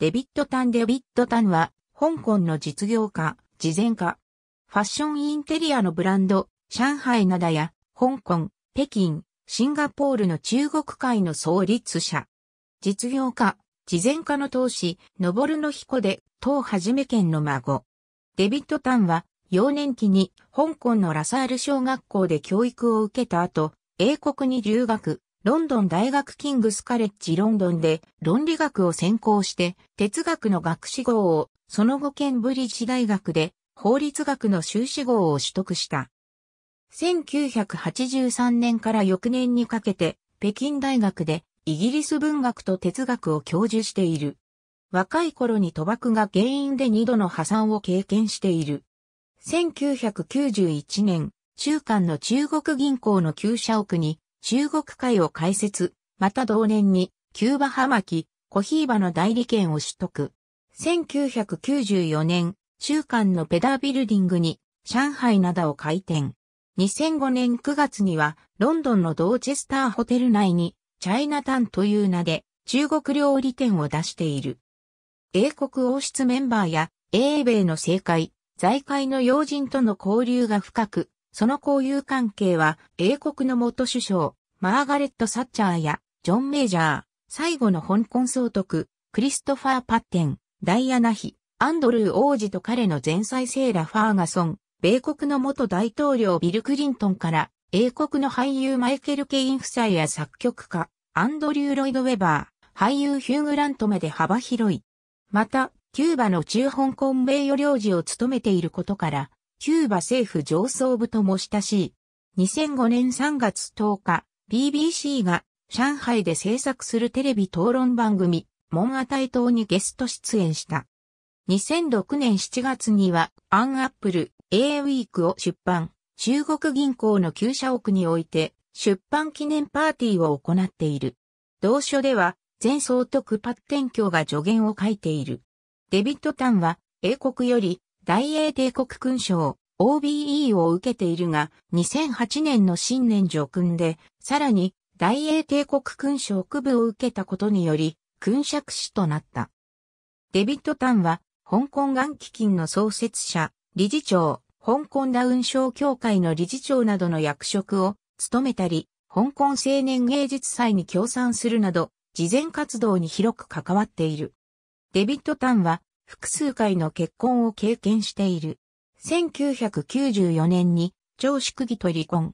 デビット・タン・デビット・タンは、香港の実業家、慈善家。ファッションインテリアのブランド、上海などや、香港、北京、シンガポールの中国会の創立者。実業家、慈善家の当氏、のぼるの彦で、当はじめ県の孫。デビット・タンは、幼年期に香港のラサール小学校で教育を受けた後、英国に留学、ロンドン大学キングスカレッジロンドンで論理学を専攻して哲学の学士号を、その後ケンブリッジ大学で法律学の修士号を取得した。1983年から翌年にかけて北京大学でイギリス文学と哲学を教授している。若い頃に賭博が原因で二度の破産を経験している。1991年、中間の中国銀行の旧社屋に中国会を開設、また同年に、キューバマキ、コヒーバの代理権を取得。1994年、中間のペダービルディングに、上海灘を開店。2005年9月には、ロンドンのドーチェスターホテル内に、チャイナタンという名で、中国料理店を出している。英国王室メンバーや、英米の政界、財界の要人との交流が深く、その交友関係は、英国の元首相、マーガレット・サッチャーや、ジョン・メイジャー、最後の香港総督、クリストファー・パッテン、ダイアナ妃、アンドルー王子と彼の前妻セーラ・ファーガソン、米国の元大統領ビル・クリントンから、英国の俳優マイケル・ケイン夫妻や作曲家、アンドリュー・ロイド・ウェバー、俳優ヒュー・グラントまで幅広い。また、キューバの中香港名誉領事を務めていることから、キューバ政府上層部とも親しい。2005年3月10日、BBC が上海で制作するテレビ討論番組、モンアタイ島にゲスト出演した。2006年7月には、アンアップル、A ウィークを出版、中国銀行の旧社屋において、出版記念パーティーを行っている。同書では、前総督パッテン教が助言を書いている。デビットタンは、英国より大英帝国勲章 OBE を受けているが、2008年の新年上勲で、さらに大英帝国勲章区部を受けたことにより、勲爵士となった。デビッド・タンは、香港元基金の創設者、理事長、香港ダウン症協会の理事長などの役職を務めたり、香港青年芸術祭に協賛するなど、慈善活動に広く関わっている。デビッド・タンは、複数回の結婚を経験している。1994年に、長宿義と離婚。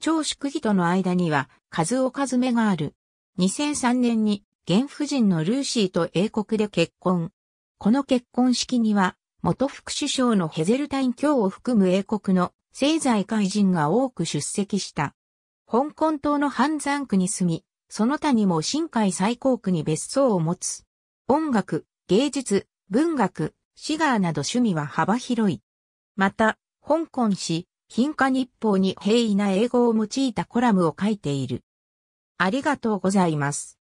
長宿義との間には、数を数目がある。2003年に、現夫人のルーシーと英国で結婚。この結婚式には、元副首相のヘゼルタイン卿を含む英国の政財界人が多く出席した。香港島の半山区に住み、その他にも深海最高区に別荘を持つ。音楽、芸術、文学、シガーなど趣味は幅広い。また、香港紙、貧華日報に平易な英語を用いたコラムを書いている。ありがとうございます。